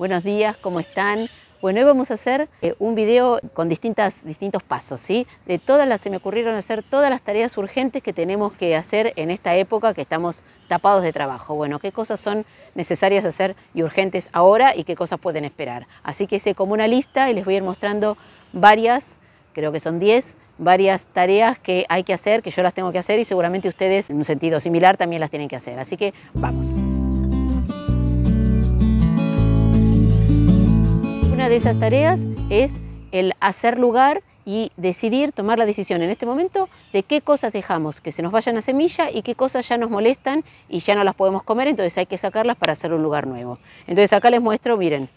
Buenos días, ¿cómo están? Bueno, hoy vamos a hacer eh, un video con distintas, distintos pasos, ¿sí? De todas las, se me ocurrieron hacer todas las tareas urgentes que tenemos que hacer en esta época que estamos tapados de trabajo. Bueno, qué cosas son necesarias hacer y urgentes ahora y qué cosas pueden esperar. Así que hice como una lista y les voy a ir mostrando varias, creo que son 10, varias tareas que hay que hacer, que yo las tengo que hacer y seguramente ustedes en un sentido similar también las tienen que hacer. Así que vamos. de esas tareas es el hacer lugar y decidir, tomar la decisión en este momento de qué cosas dejamos que se nos vayan a semilla y qué cosas ya nos molestan y ya no las podemos comer, entonces hay que sacarlas para hacer un lugar nuevo. Entonces acá les muestro, miren,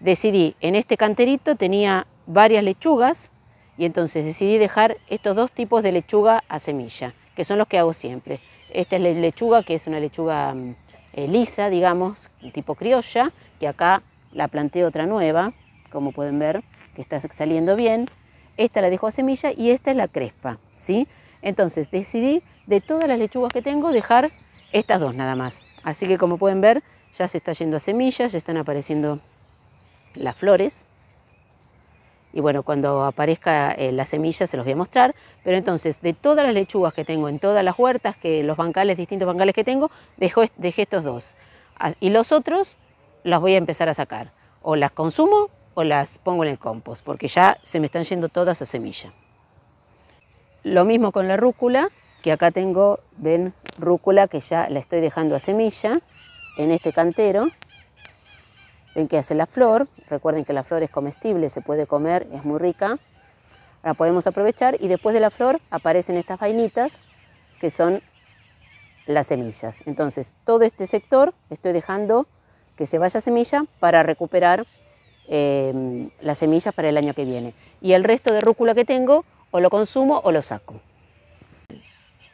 decidí, en este canterito tenía varias lechugas y entonces decidí dejar estos dos tipos de lechuga a semilla, que son los que hago siempre. Esta es la lechuga, que es una lechuga mm, eh, lisa, digamos, tipo criolla, que acá la planté otra nueva, como pueden ver, que está saliendo bien. Esta la dejo a semilla y esta es la crespa, ¿sí? Entonces decidí de todas las lechugas que tengo dejar estas dos nada más. Así que como pueden ver, ya se está yendo a semillas, ya están apareciendo las flores. Y bueno, cuando aparezca eh, la semilla se los voy a mostrar. Pero entonces, de todas las lechugas que tengo, en todas las huertas, que los bancales, distintos bancales que tengo, dejo, dejé estos dos. Ah, y los otros las voy a empezar a sacar. O las consumo o las pongo en el compost, porque ya se me están yendo todas a semilla. Lo mismo con la rúcula, que acá tengo, ven, rúcula que ya la estoy dejando a semilla en este cantero. Ven que hace la flor, recuerden que la flor es comestible, se puede comer, es muy rica. La podemos aprovechar y después de la flor aparecen estas vainitas que son las semillas. Entonces, todo este sector estoy dejando que se vaya a semilla para recuperar Em, las semillas para el año que viene. Y el resto de rúcula que tengo o lo consumo o lo saco.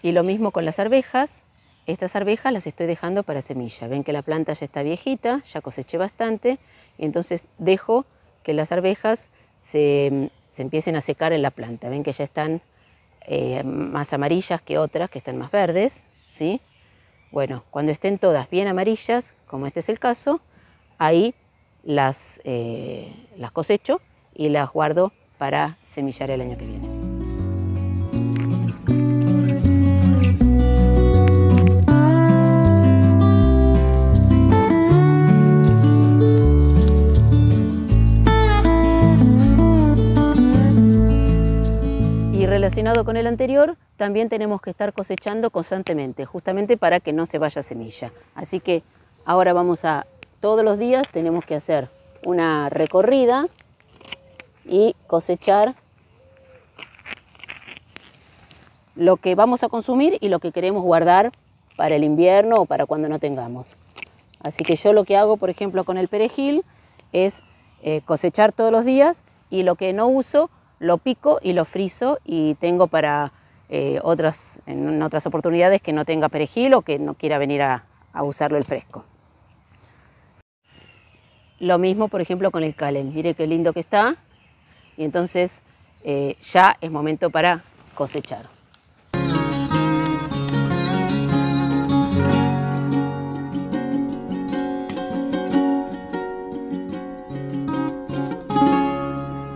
Y lo mismo con las arvejas. Estas arvejas las estoy dejando para semilla. Ven que la planta ya está viejita, ya coseché bastante, y entonces dejo que las arvejas se, em, empiecen a secar en la planta. Ven que ya están eh, más amarillas que otras, que están más verdes. ¿sí? Bueno, cuando estén todas bien amarillas, como este es el caso, ahí las, eh, las cosecho y las guardo para semillar el año que viene. Y relacionado con el anterior, también tenemos que estar cosechando constantemente, justamente para que no se vaya semilla. Así que ahora vamos a todos los días tenemos que hacer una recorrida y cosechar lo que vamos a consumir y lo que queremos guardar para el invierno o para cuando no tengamos. Así que yo lo que hago, por ejemplo, con el perejil es eh, cosechar todos los días y lo que no uso lo pico y lo friso y tengo para eh, otras, en otras oportunidades que no tenga perejil o que no quiera venir a usarlo el fresco. Lo mismo, por ejemplo, con el calen. Mire qué lindo que está. Y entonces eh, ya es momento para cosechar.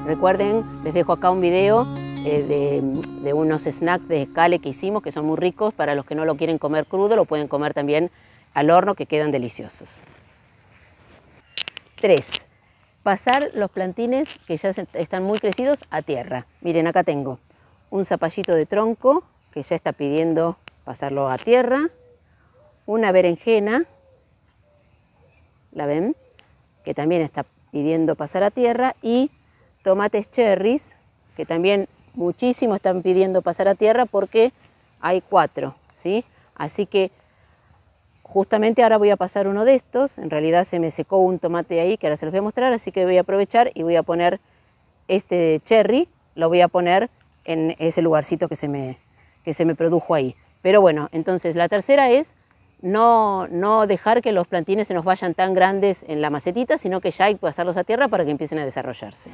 Recuerden, les dejo acá un video eh, de, de, unos snacks de cale que hicimos, que son muy ricos. Para los que no lo quieren comer crudo, lo pueden comer también al horno, que quedan deliciosos. Tres, pasar los plantines que ya están muy crecidos a tierra. Miren, acá tengo un zapallito de tronco que ya está pidiendo pasarlo a tierra, una berenjena, ¿la ven? Que también está pidiendo pasar a tierra y tomates cherries que también muchísimo están pidiendo pasar a tierra porque hay cuatro, ¿sí? Así que Justamente ahora voy a pasar uno de estos, en realidad se me secó un tomate ahí que ahora se los voy a mostrar, así que voy a aprovechar y voy a poner este cherry, lo voy a poner en ese lugarcito que se me, que se me produjo ahí. Pero bueno, entonces la tercera es no, no dejar que los plantines se nos vayan tan grandes en la macetita, sino que ya hay que pasarlos a tierra para que empiecen a desarrollarse.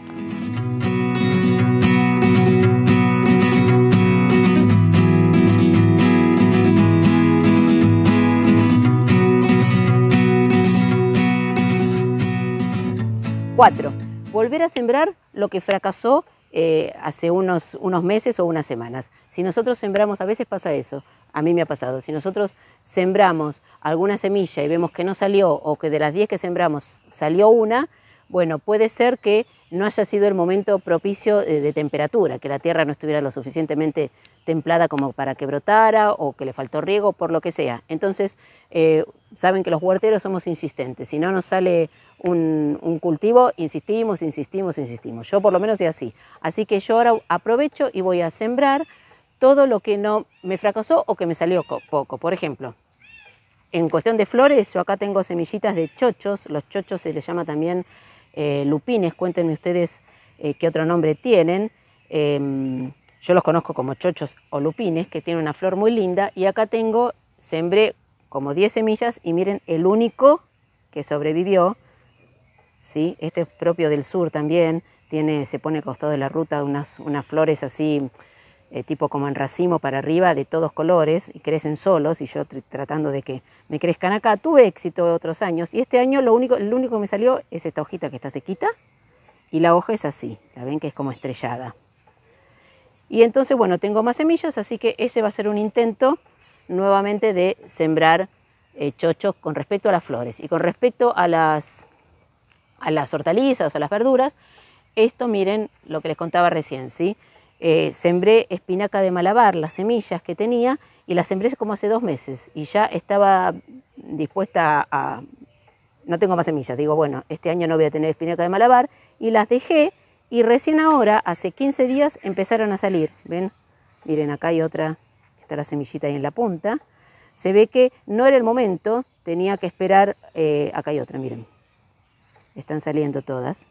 Cuatro, volver a sembrar lo que fracasó eh, hace unos, unos meses o unas semanas. Si nosotros sembramos, a veces pasa eso, a mí me ha pasado, si nosotros sembramos alguna semilla y vemos que no salió o que de las 10 que sembramos salió una, bueno, puede ser que no haya sido el momento propicio eh, de temperatura, que la tierra no estuviera lo suficientemente templada como para que brotara o que le faltó riego, por lo que sea. Entonces, eh, saben que los huerteros somos insistentes. Si no nos sale un, cultivo, insistimos, insistimos, insistimos. Yo por lo menos soy así. Así que yo ahora aprovecho y voy a sembrar todo lo que no me fracasó o que me salió poco. Por ejemplo, en cuestión de flores, yo acá tengo semillitas de chochos. Los chochos se les llama también eh, lupines. Cuéntenme ustedes eh, qué otro nombre tienen. Em, yo los conozco como chochos o lupines, que tienen una flor muy linda. Y acá tengo, sembré como 10 semillas y miren, el único que sobrevivió, ¿sí? este es propio del sur también, tiene, se pone costado de la ruta unas, flores así, eh, tipo como en racimo para arriba, de todos colores, y crecen solos, y yo tratando de que me crezcan acá. Tuve éxito otros años, y este año lo único, lo único que me salió es esta hojita que está sequita, y la hoja es así, la ven que es como estrellada. Y entonces, bueno, tengo más semillas, así que ese va a ser un intento nuevamente de sembrar eh, chochos con respecto a las flores. Y con respecto a las, a las hortalizas, a las verduras, esto miren lo que les contaba recién, ¿sí? Eh, sembré espinaca de malabar, las semillas que tenía, y las sembré como hace dos meses. Y ya estaba dispuesta a... No tengo más semillas, digo, bueno, este año no voy a tener espinaca de malabar, y las dejé y recién ahora, hace 15 días, empezaron a salir. ¿Ven? Miren, acá hay otra, está la semillita ahí en la punta. Se ve que no era el momento, tenía que esperar, eh, acá hay otra, miren. Están saliendo todas.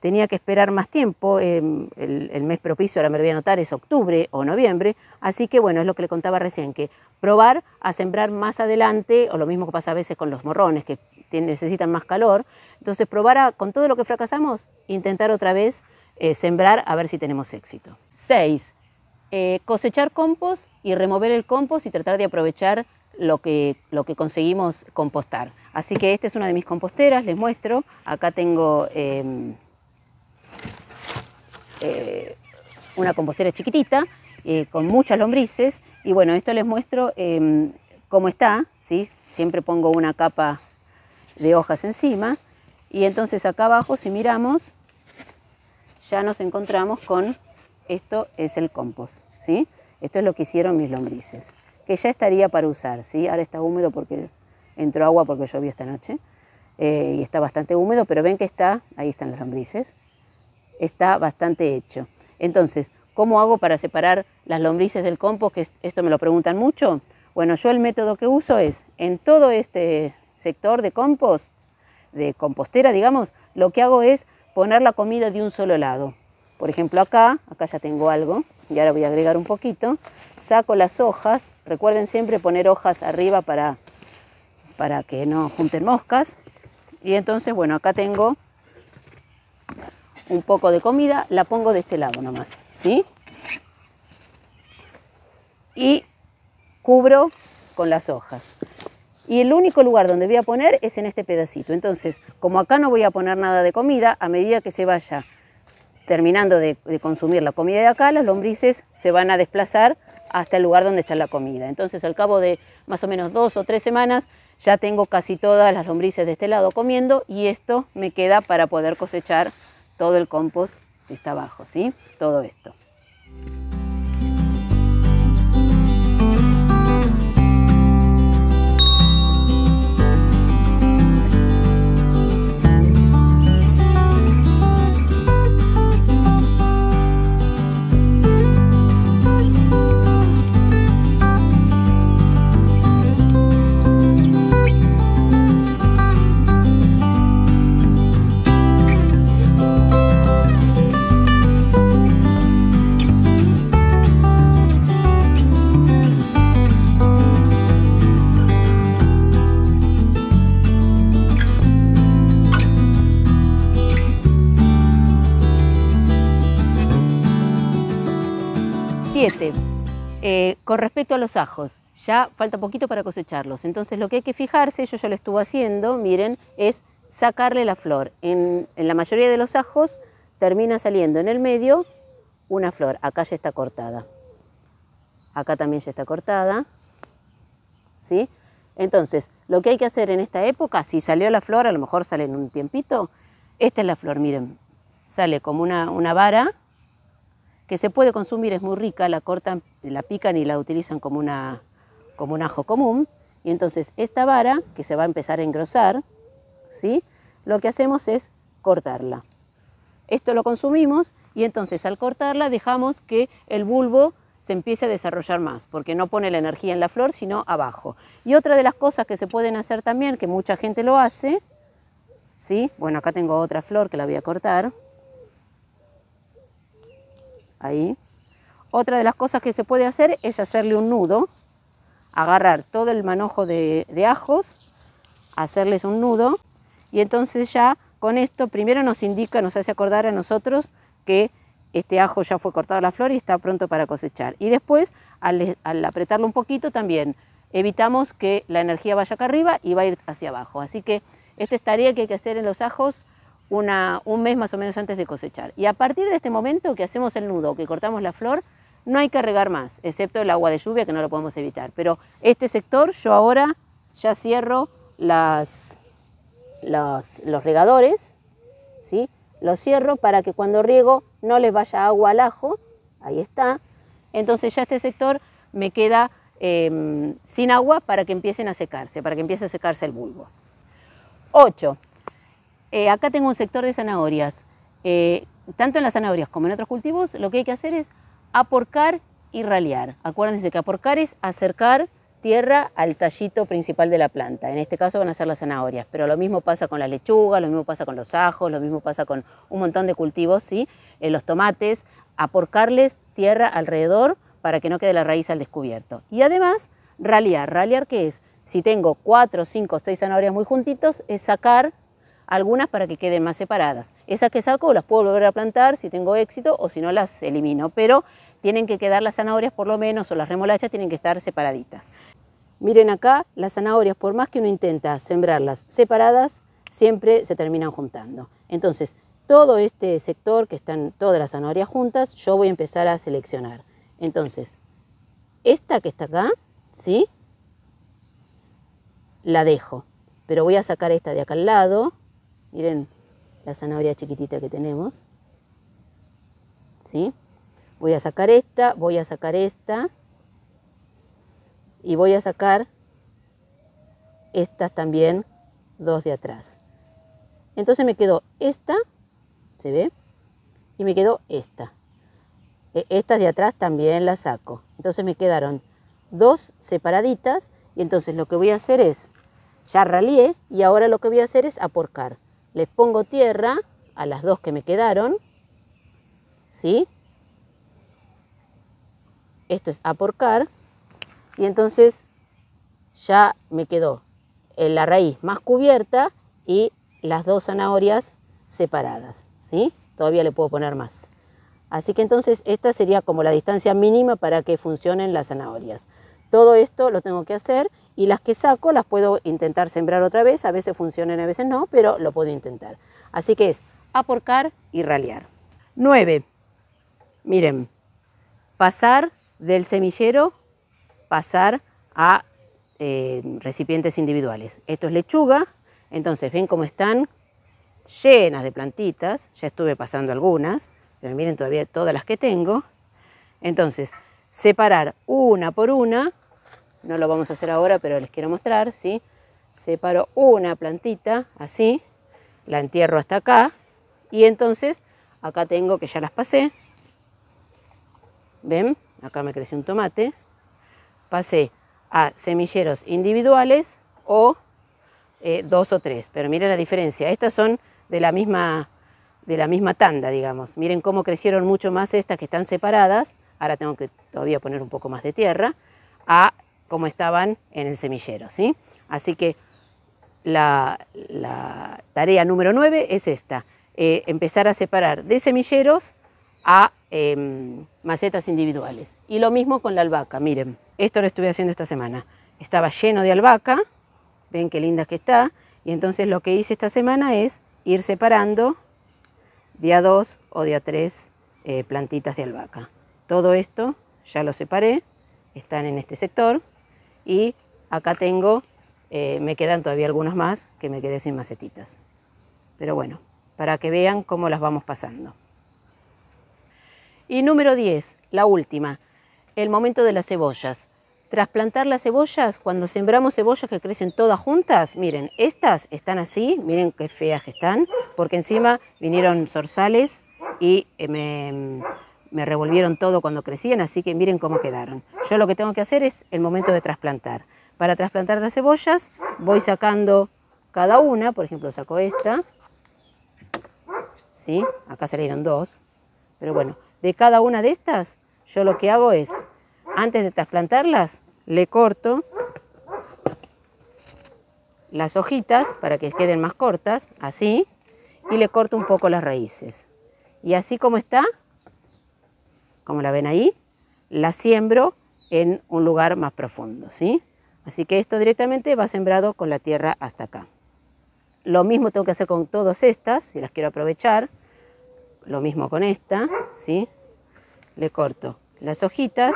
Tenía que esperar más tiempo, em, el, mes propicio, ahora me voy a notar es octubre o noviembre. Así que bueno, es lo que le contaba recién, que probar a sembrar más adelante, o lo mismo que pasa a veces con los morrones, que necesitan más calor. Entonces probar con todo lo que fracasamos, intentar otra vez eh, sembrar a ver si tenemos éxito. 6. Eh, cosechar compost y remover el compost y tratar de aprovechar lo que, lo que conseguimos compostar. Así que esta es una de mis composteras, les muestro. Acá tengo em, eh, una compostera chiquitita con muchas lombrices. Y bueno, esto les muestro em, cómo está. Siempre pongo una capa de hojas encima. Y entonces acá abajo, si miramos, ya nos encontramos con esto es el compost, ¿sí? Esto es lo que hicieron mis lombrices, que ya estaría para usar, ¿sí? Ahora está húmedo porque entró agua porque llovió esta noche eh, y está bastante húmedo, pero ven que está, ahí están las lombrices, está bastante hecho. Entonces, ¿cómo hago para separar las lombrices del compost? Que esto me lo preguntan mucho. Bueno, yo el método que uso es, en todo este sector de compost, de compostera, digamos, lo que hago es poner la comida de un solo lado. Por ejemplo, acá, acá ya tengo algo, y ahora voy a agregar un poquito. Saco las hojas, recuerden siempre poner hojas arriba para, para que no junten moscas. Y entonces, bueno, acá tengo un poco de comida, la pongo de este lado nomás, ¿sí? Y cubro con las hojas y el único lugar donde voy a poner es en este pedacito. Entonces, como acá no voy a poner nada de comida, a medida que se vaya terminando de, consumir la comida de acá, las lombrices se van a desplazar hasta el lugar donde está la comida. Entonces, al cabo de más o menos dos o tres semanas, ya tengo casi todas las lombrices de este lado comiendo y esto me queda para poder cosechar todo el compost que está abajo, ¿sí? Todo esto. Eh, con respecto a los ajos, ya falta poquito para cosecharlos. Entonces lo que hay que fijarse, yo ya lo estuve haciendo, miren, es sacarle la flor. En, la mayoría de los ajos termina saliendo en el medio una flor. Acá ya está cortada. Acá también ya está cortada. ¿Sí? Entonces, lo que hay que hacer en esta época, si salió la flor, a lo mejor sale en un tiempito, esta es la flor, miren, sale como una, una vara, que se puede consumir, es muy rica, la cortan, la pican y la utilizan como, como un ajo común. Y entonces esta vara, que se va a empezar a engrosar, ¿sí? lo que hacemos es cortarla. Esto lo consumimos y entonces al cortarla dejamos que el bulbo se empiece a desarrollar más, porque no pone la energía en la flor, sino abajo. Y otra de las cosas que se pueden hacer también, que mucha gente lo hace, ¿sí? bueno, acá tengo otra flor que la voy a cortar, Ahí. Otra de las cosas que se puede hacer es hacerle un nudo, agarrar todo el manojo de, ajos, hacerles un nudo y entonces ya con esto primero nos indica, nos hace acordar a nosotros que este ajo ya fue cortado la flor y está pronto para cosechar. Y después, al, al, apretarlo un poquito también, evitamos que la energía vaya acá arriba y va a ir hacia abajo. Así que esta es tarea que hay que hacer en los ajos una, un mes más o menos antes de cosechar. Y a partir de este momento que hacemos el nudo, que cortamos la flor, no hay que regar más, excepto el agua de lluvia que no lo podemos evitar. Pero este sector yo ahora ya cierro los regadores, ¿sí? los cierro para que cuando riego no les vaya agua al ajo, ahí está. Entonces ya este sector me queda em, sin agua para que empiecen a secarse, para que empiece a secarse el bulbo. 8. Eh, acá tengo un sector de zanahorias. Eh, tanto en las zanahorias como en otros cultivos, lo que hay que hacer es aporcar y ralear. Acuérdense que aporcar es acercar tierra al tallito principal de la planta. En este caso van a ser las zanahorias, pero lo mismo pasa con la lechuga, lo mismo pasa con los ajos, lo mismo pasa con un montón de cultivos, ¿sí? en eh, los tomates, aporcarles tierra alrededor para que no quede la raíz al descubierto. Y además, ralear. ¿Ralear qué es? Si tengo cuatro, cinco, seis zanahorias muy juntitos, es sacar algunas para que queden más separadas. Esas que saco las puedo volver a plantar si tengo éxito o si no las elimino, pero tienen que quedar las zanahorias por lo menos o las remolachas tienen que estar separaditas. Miren acá, las zanahorias por más que uno intenta sembrarlas separadas, siempre se terminan juntando. Entonces, todo este sector que están todas las zanahorias juntas, yo voy a empezar a seleccionar. Entonces, esta que está acá, ¿sí? La dejo, pero voy a sacar esta de acá al lado, Miren la zanahoria chiquitita que tenemos. ¿Sí? Voy a sacar esta, voy a sacar esta. Y voy a sacar estas también, dos de atrás. Entonces me quedó esta, ¿se ve? Y me quedó esta. E, estas de atrás también las saco. Entonces me quedaron dos separaditas. Y entonces lo que voy a hacer es, ya ralié y ahora lo que voy a hacer es aporcar les pongo tierra a las dos que me quedaron, ¿sí? Esto es aporcar y entonces ya me quedó la raíz más cubierta y las dos zanahorias separadas, ¿sí? Todavía le puedo poner más. Así que entonces esta sería como la distancia mínima para que funcionen las zanahorias. Todo esto lo tengo que hacer y las que saco las puedo intentar sembrar otra vez, a veces funcionan, a veces no, pero lo puedo intentar. Así que es aporcar y ralear. 9. Miren, pasar del semillero, pasar a eh, recipientes individuales. Esto es lechuga, entonces ven cómo están llenas de plantitas, ya estuve pasando algunas, pero miren todavía todas las que tengo. Entonces, separar una por una no lo vamos a hacer ahora, pero les quiero mostrar, ¿sí? Separo una plantita, así, la entierro hasta acá, y entonces acá tengo que ya las pasé, ¿ven? Acá me creció un tomate, pasé a semilleros individuales o eh, dos o tres, pero miren la diferencia, estas son de la misma de la misma tanda, digamos. Miren cómo crecieron mucho más estas que están separadas, ahora tengo que todavía poner un poco más de tierra, a como estaban en el semillero. ¿sí? Así que la, tarea número 9 es esta, eh, empezar a separar de semilleros a em, macetas individuales. Y lo mismo con la albahaca, miren, esto lo estuve haciendo esta semana. Estaba lleno de albahaca, ven qué linda que está, y entonces lo que hice esta semana es ir separando día 2 o día 3 eh, plantitas de albahaca. Todo esto ya lo separé, están en este sector, y acá tengo, eh, me quedan todavía algunas más que me quedé sin macetitas. Pero bueno, para que vean cómo las vamos pasando. Y número 10, la última, el momento de las cebollas. Trasplantar las cebollas, cuando sembramos cebollas que crecen todas juntas, miren, estas están así, miren qué feas que están, porque encima vinieron zorzales y eh, me, me revolvieron todo cuando crecían, así que miren cómo quedaron. Yo lo que tengo que hacer es el momento de trasplantar. Para trasplantar las cebollas voy sacando cada una, por ejemplo saco esta, ¿sí? acá salieron dos, pero bueno, de cada una de estas yo lo que hago es, antes de trasplantarlas, le corto las hojitas para que queden más cortas, así, y le corto un poco las raíces. Y así como está, como la ven ahí, la siembro en un lugar más profundo, ¿sí? Así que esto directamente va sembrado con la tierra hasta acá. Lo mismo tengo que hacer con todas estas, si las quiero aprovechar. Lo mismo con esta, ¿sí? Le corto las hojitas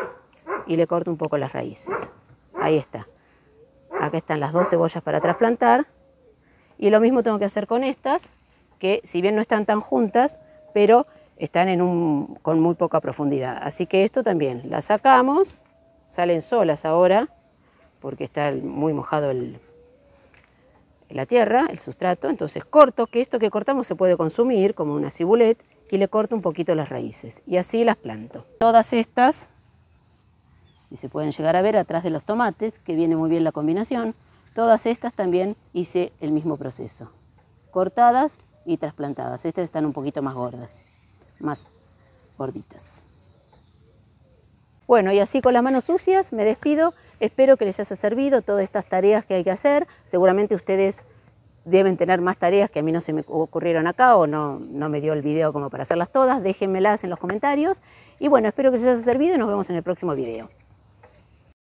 y le corto un poco las raíces. Ahí está. Acá están las dos cebollas para trasplantar. Y lo mismo tengo que hacer con estas, que si bien no están tan juntas, pero están con muy poca profundidad. Así que esto también, las sacamos, salen solas ahora, porque está muy mojado el, la tierra, el sustrato, entonces corto, que esto que cortamos se puede consumir como una cibulet, y le corto un poquito las raíces, y así las planto. Todas estas, y se pueden llegar a ver atrás de los tomates, que viene muy bien la combinación, todas estas también hice el mismo proceso, cortadas y trasplantadas, estas están un poquito más gordas más gorditas. Bueno, y así con las manos sucias me despido. Espero que les haya servido todas estas tareas que hay que hacer. Seguramente ustedes deben tener más tareas que a mí no se me ocurrieron acá o no, no me dio el video como para hacerlas todas. Déjenmelas en los comentarios. Y bueno, espero que les haya servido y nos vemos en el próximo video.